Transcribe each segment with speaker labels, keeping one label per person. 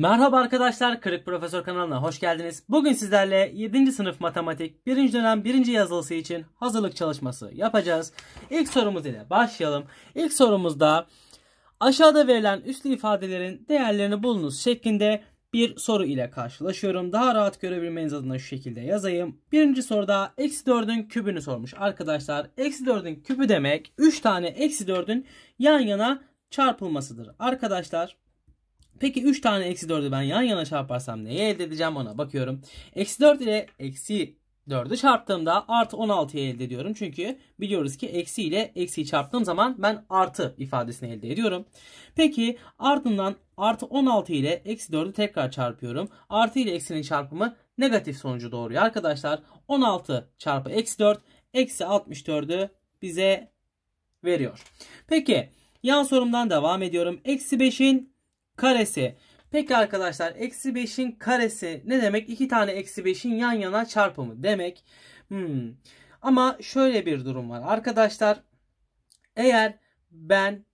Speaker 1: Merhaba arkadaşlar, Kırık Profesör kanalına hoş geldiniz. Bugün sizlerle 7. sınıf matematik 1. dönem 1. yazılısı için hazırlık çalışması yapacağız. İlk sorumuz ile başlayalım. İlk sorumuzda aşağıda verilen üslü ifadelerin değerlerini bulunuz şeklinde bir soru ile karşılaşıyorum. Daha rahat görebilmeniz adına şu şekilde yazayım. Birinci soruda eksi 4'ün kübünü sormuş arkadaşlar. Eksi 4'ün kübü demek 3 tane eksi 4'ün yan yana çarpılmasıdır. Arkadaşlar Peki 3 tane eksi 4'ü ben yan yana çarparsam neyi elde edeceğim ona bakıyorum. Eksi 4 ile eksi 4'ü çarptığımda artı 16'yı elde ediyorum. Çünkü biliyoruz ki eksi ile eksiyi çarptığım zaman ben artı ifadesini elde ediyorum. Peki ardından artı 16 ile eksi 4'ü tekrar çarpıyorum. Artı ile eksinin çarpımı negatif sonucu doğuruyor arkadaşlar. 16 çarpı eksi 4 eksi 64'ü bize veriyor. Peki yan sorumdan devam ediyorum. Eksi 5'in karesi. Peki arkadaşlar eksi 5'in karesi ne demek? 2 tane eksi 5'in yan yana çarpımı demek. Hmm. Ama şöyle bir durum var arkadaşlar. Eğer ben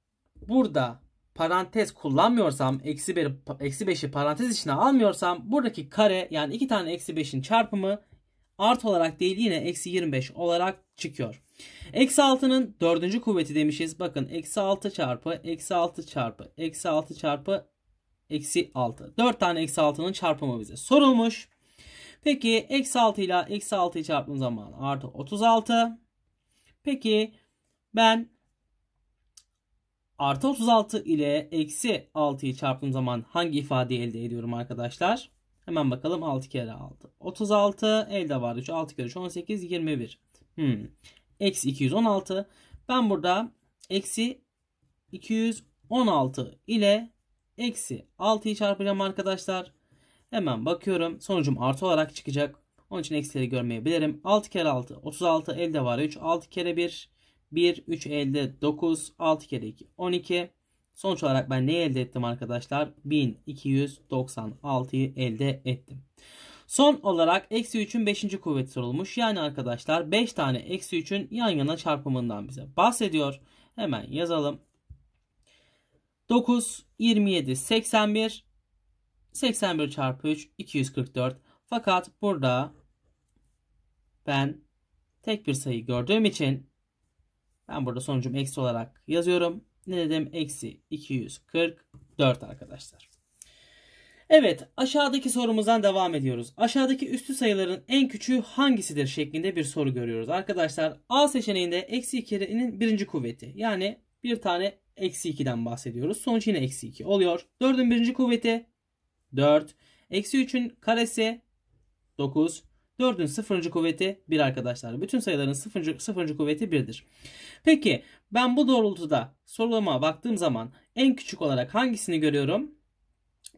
Speaker 1: burada parantez kullanmıyorsam eksi, bir, 5'i parantez içine almıyorsam buradaki kare yani 2 tane eksi 5'in çarpımı art olarak değil yine eksi 25 olarak çıkıyor. Eksi 6'nın dördüncü kuvveti demişiz. Bakın eksi 6 çarpı eksi 6 çarpı eksi 6 çarpı eksi 6. 4 tane eksi 6'nın çarpımı bize sorulmuş. Peki eksi 6 ile eksi 6'yı çarptığım zaman artı 36. Peki ben artı 36 ile eksi 6'yı çarptığım zaman hangi ifadeyi elde ediyorum arkadaşlar? Hemen bakalım 6 kere 6. 36 elde var 3. 6 kere 3 18 21. Hmm. Eksi 216. Ben burada eksi 216 ile Eksi 6'yı çarpacağım arkadaşlar. Hemen bakıyorum. Sonucum artı olarak çıkacak. Onun için eksileri görmeyebilirim. 6 kere 6 36 elde var 3. 6 kere 1 1 3 elde 9. 6 kere 2 12. Sonuç olarak ben ne elde ettim arkadaşlar? 1296'yı elde ettim. Son olarak eksi 3'ün 5. kuvveti sorulmuş. Yani arkadaşlar 5 tane eksi 3'ün yan yana çarpımından bize bahsediyor. Hemen yazalım. 9, 27, 81. 81 çarpı 3, 244. Fakat burada ben tek bir sayı gördüğüm için ben burada sonucum eksi olarak yazıyorum. Ne dedim? Eksi 244 arkadaşlar. Evet aşağıdaki sorumuzdan devam ediyoruz. Aşağıdaki üstü sayıların en küçüğü hangisidir şeklinde bir soru görüyoruz. Arkadaşlar A seçeneğinde eksi 2'nin birinci kuvveti yani bir tane Eksi 2'den bahsediyoruz. Sonuç yine eksi 2 oluyor. 4'ün birinci kuvveti 4. Eksi 3'ün karesi 9. 4'ün sıfırıncı kuvveti 1 arkadaşlar. Bütün sayıların sıfırıncı, sıfırıncı kuvveti 1'dir. Peki ben bu doğrultuda sorulama baktığım zaman en küçük olarak hangisini görüyorum?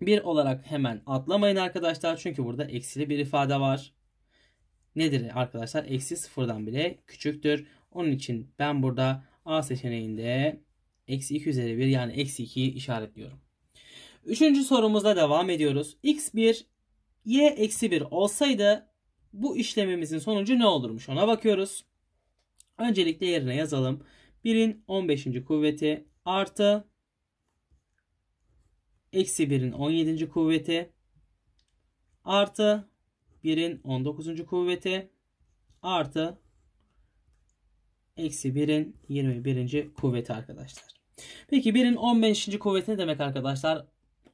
Speaker 1: 1 olarak hemen atlamayın arkadaşlar. Çünkü burada eksili bir ifade var. Nedir arkadaşlar? Eksi sıfırdan bile küçüktür. Onun için ben burada A seçeneğinde Eksi 2 üzeri 1 yani eksi 2'yi işaretliyorum. Üçüncü sorumuzla devam ediyoruz. X1 y eksi 1 olsaydı bu işlemimizin sonucu ne olurmuş ona bakıyoruz. Öncelikle yerine yazalım. 1'in 15. kuvveti artı eksi 1'in 17. kuvveti artı 1'in 19. kuvveti artı eksi 1'in 21. kuvveti arkadaşlar. Peki 1'in 15. kuvveti ne demek arkadaşlar?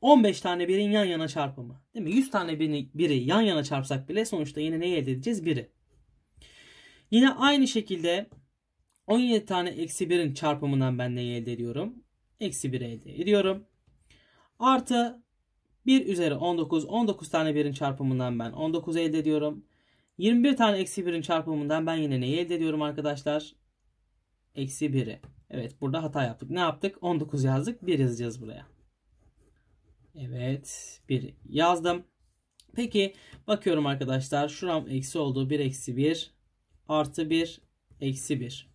Speaker 1: 15 tane birin yan yana çarpımı. Değil mi? 100 tane birini, biri yan yana çarpsak bile sonuçta yine ne elde edeceğiz? Biri. Yine aynı şekilde 17 tane eksi 1'in çarpımından ben neyi elde ediyorum? Eksi 1 elde ediyorum. Artı 1 üzeri 19, 19 tane birin çarpımından ben 19 elde ediyorum. 21 tane eksi 1'in çarpımından ben yine neyi elde ediyorum arkadaşlar? Eksi 1'i. Evet burada hata yaptık. Ne yaptık? 19 yazdık. 1 yazacağız buraya. Evet 1 yazdım. Peki bakıyorum arkadaşlar. Şuram eksi oldu. 1 eksi 1 artı 1 eksi 1.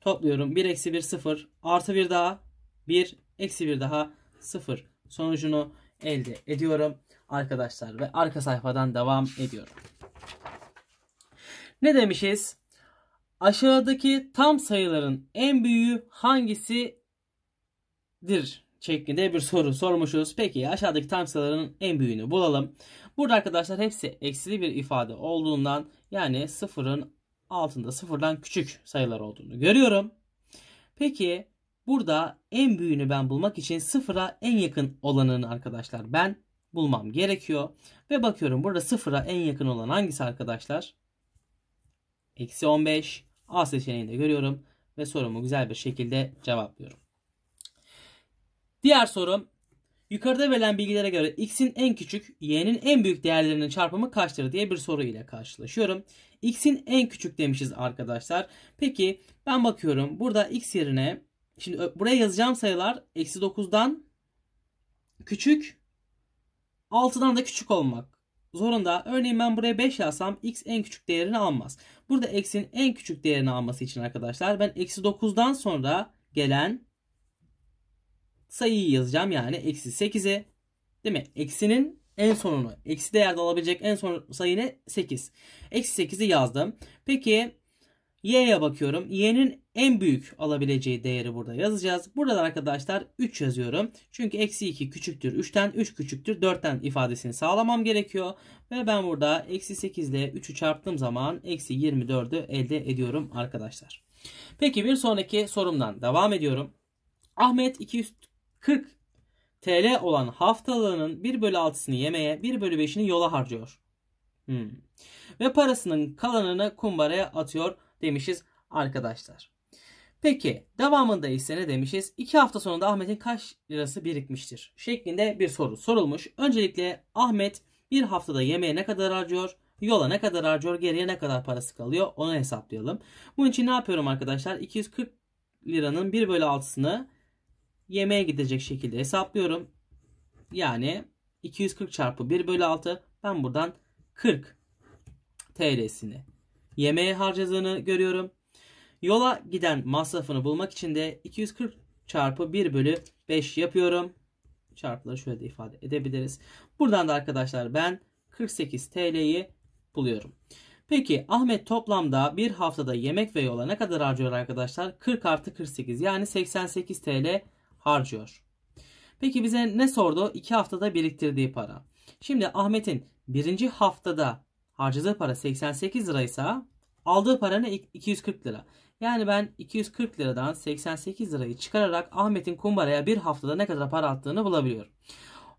Speaker 1: Topluyorum. 1 eksi 1 0 artı 1 daha 1 eksi 1 daha 0. Sonucunu elde ediyorum arkadaşlar ve arka sayfadan devam ediyorum. Ne demişiz? aşağıdaki tam sayıların en büyüğü hangisidir? şeklinde bir soru sormuşuz. Peki aşağıdaki tam sayıların en büyüğünü bulalım. Burada arkadaşlar hepsi eksili bir ifade olduğundan yani sıfırın altında sıfırdan küçük sayılar olduğunu görüyorum. Peki burada en büyüğünü ben bulmak için sıfıra en yakın olanın arkadaşlar ben bulmam gerekiyor. Ve bakıyorum burada sıfıra en yakın olan hangisi arkadaşlar? Eksi 15. A seçeneğini de görüyorum ve sorumu güzel bir şekilde cevaplıyorum. Diğer sorum Yukarıda verilen bilgilere göre x'in en küçük, y'nin en büyük değerlerinin çarpımı kaçtır diye bir soru ile karşılaşıyorum. x'in en küçük demişiz arkadaşlar. Peki ben bakıyorum burada x yerine şimdi buraya yazacağım sayılar eksi 9'dan küçük 6'dan da küçük olmak zorunda. Örneğin ben buraya 5 yazsam x en küçük değerini almaz. Burada x'in en küçük değerini alması için arkadaşlar ben eksi 9'dan sonra gelen sayıyı yazacağım. Yani eksi 8'e, değil mi? Eksinin en sonunu. Eksi değerde alabilecek en son sayı ne? 8. Eksi 8'i yazdım. Peki Y'ye bakıyorum. Y'nin en büyük alabileceği değeri burada yazacağız. Buradan arkadaşlar 3 yazıyorum. Çünkü eksi 2 küçüktür 3'ten 3 küçüktür 4'ten ifadesini sağlamam gerekiyor. Ve ben burada eksi 8 ile 3'ü çarptığım zaman eksi 24'ü elde ediyorum arkadaşlar. Peki bir sonraki sorumdan devam ediyorum. Ahmet 240 TL olan haftalığının 1 bölü 6'sını yemeğe 1 bölü 5'ini yola harcıyor. Hmm. Ve parasının kalanını kumbaraya atıyor demişiz arkadaşlar. Peki devamında ise ne demişiz? 2 hafta sonunda Ahmet'in kaç lirası birikmiştir? Şeklinde bir soru sorulmuş. Öncelikle Ahmet bir haftada yemeğe ne kadar harcıyor? Yola ne kadar harcıyor? Geriye ne kadar parası kalıyor? Onu hesaplayalım. Bunun için ne yapıyorum arkadaşlar? 240 liranın 1 bölü 6'sını yemeğe gidecek şekilde hesaplıyorum. Yani 240 çarpı 1 bölü 6 ben buradan 40 TL'sini yemeğe harcadığını görüyorum. Yola giden masrafını bulmak için de 240 çarpı 1 bölü 5 yapıyorum. Çarpıları şöyle de ifade edebiliriz. Buradan da arkadaşlar ben 48 TL'yi buluyorum. Peki Ahmet toplamda bir haftada yemek ve yola ne kadar harcıyor arkadaşlar? 40 artı 48 yani 88 TL harcıyor. Peki bize ne sordu? 2 haftada biriktirdiği para. Şimdi Ahmet'in birinci haftada harcadığı para 88 liraysa aldığı para ne? 240 lira. Yani ben 240 liradan 88 lirayı çıkararak Ahmet'in kumbaraya bir haftada ne kadar para attığını bulabiliyorum.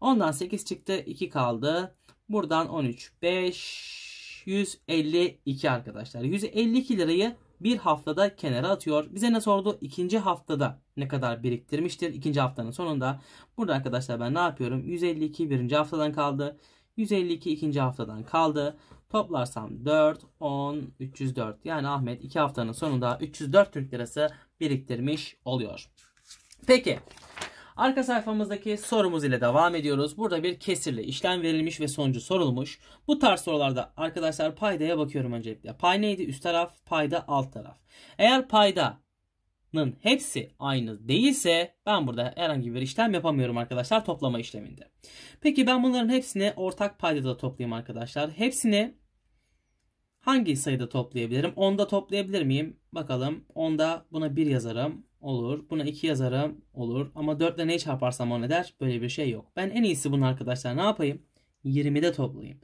Speaker 1: Ondan 8 çıktı 2 kaldı. Buradan 13 5 152 arkadaşlar. 152 lirayı bir haftada kenara atıyor. Bize ne sordu? İkinci haftada ne kadar biriktirmiştir? İkinci haftanın sonunda. Burada arkadaşlar ben ne yapıyorum? 152 birinci haftadan kaldı. 152 ikinci haftadan kaldı. Toplarsam 4, 10, 304. Yani Ahmet 2 haftanın sonunda 304 Türk Lirası biriktirmiş oluyor. Peki. Arka sayfamızdaki sorumuz ile devam ediyoruz. Burada bir kesirle işlem verilmiş ve sonucu sorulmuş. Bu tarz sorularda arkadaşlar paydaya bakıyorum öncelikle. Pay neydi? Üst taraf, payda alt taraf. Eğer payda nın hepsi aynı değilse ben burada herhangi bir işlem yapamıyorum arkadaşlar toplama işleminde. Peki ben bunların hepsini ortak paydada da toplayayım arkadaşlar. Hepsini hangi sayıda toplayabilirim? 10'da toplayabilir miyim? Bakalım 10'da buna 1 yazarım olur. Buna 2 yazarım olur. Ama 4 ile neyi çarparsam o ne der? Böyle bir şey yok. Ben en iyisi bunu arkadaşlar ne yapayım? 20'de toplayayım.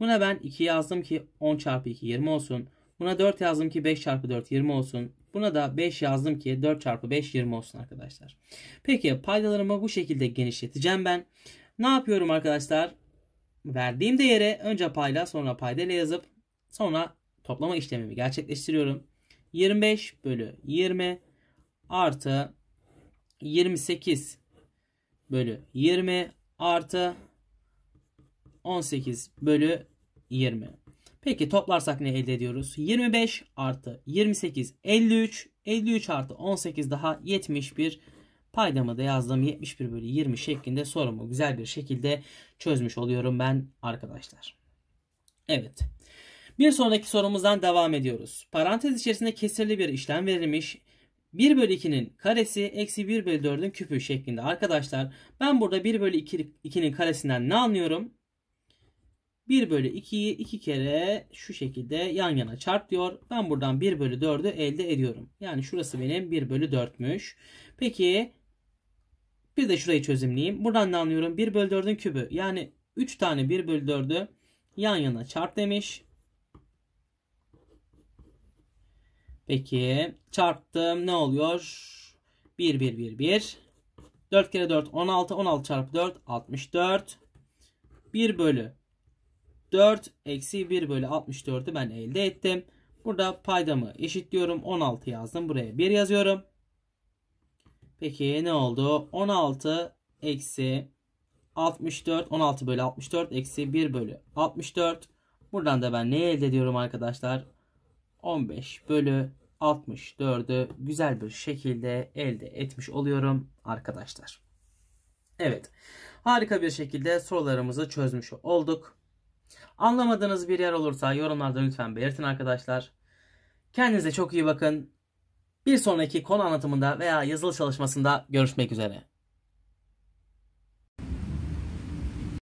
Speaker 1: Buna ben 2 yazdım ki 10 çarpı 2 20 olsun. Buna 4 yazdım ki 5 çarpı 4 20 olsun. Buna da 5 yazdım ki 4 çarpı 5 20 olsun arkadaşlar. Peki paydalarımı bu şekilde genişleteceğim ben. Ne yapıyorum arkadaşlar? Verdiğim değere önce payla sonra paydayla yazıp sonra toplama işlemimi gerçekleştiriyorum. 25 bölü 20 artı 28 bölü 20 artı 18 bölü 20. Peki toplarsak ne elde ediyoruz? 25 artı 28 53. 53 artı 18 daha 71. Paydamı da yazdım 71 bölü 20 şeklinde sorumu güzel bir şekilde çözmüş oluyorum ben arkadaşlar. Evet. Bir sonraki sorumuzdan devam ediyoruz. Parantez içerisinde kesirli bir işlem verilmiş. 1 bölü 2'nin karesi eksi 1 bölü 4'ün küpü şeklinde. Arkadaşlar ben burada 1 bölü 2'nin karesinden ne anlıyorum? 1 bölü 2'yi 2 kere şu şekilde yan yana çarp diyor. Ben buradan 1 bölü 4'ü elde ediyorum. Yani şurası benim 1 bölü 4'müş. Peki bir de şurayı çözümleyeyim. Buradan ne anlıyorum? 1 bölü 4'ün kübü. Yani 3 tane 1 bölü 4'ü yan yana çarp demiş. Peki çarptım ne oluyor? 1 1 1 1 4 kere 4 16 16 çarpı 4 64 1 bölü 4 eksi 1 bölü 64'ü ben elde ettim. Burada paydamı eşitliyorum. 16 yazdım. Buraya 1 yazıyorum. Peki ne oldu? 16 eksi 64. 16 bölü 64 eksi 1 bölü 64. Buradan da ben ne elde ediyorum arkadaşlar? 15 bölü 64'ü güzel bir şekilde elde etmiş oluyorum arkadaşlar. Evet harika bir şekilde sorularımızı çözmüş olduk. Anlamadığınız bir yer olursa yorumlarda lütfen belirtin arkadaşlar. Kendinize çok iyi bakın. Bir sonraki konu anlatımında veya yazılı çalışmasında görüşmek üzere.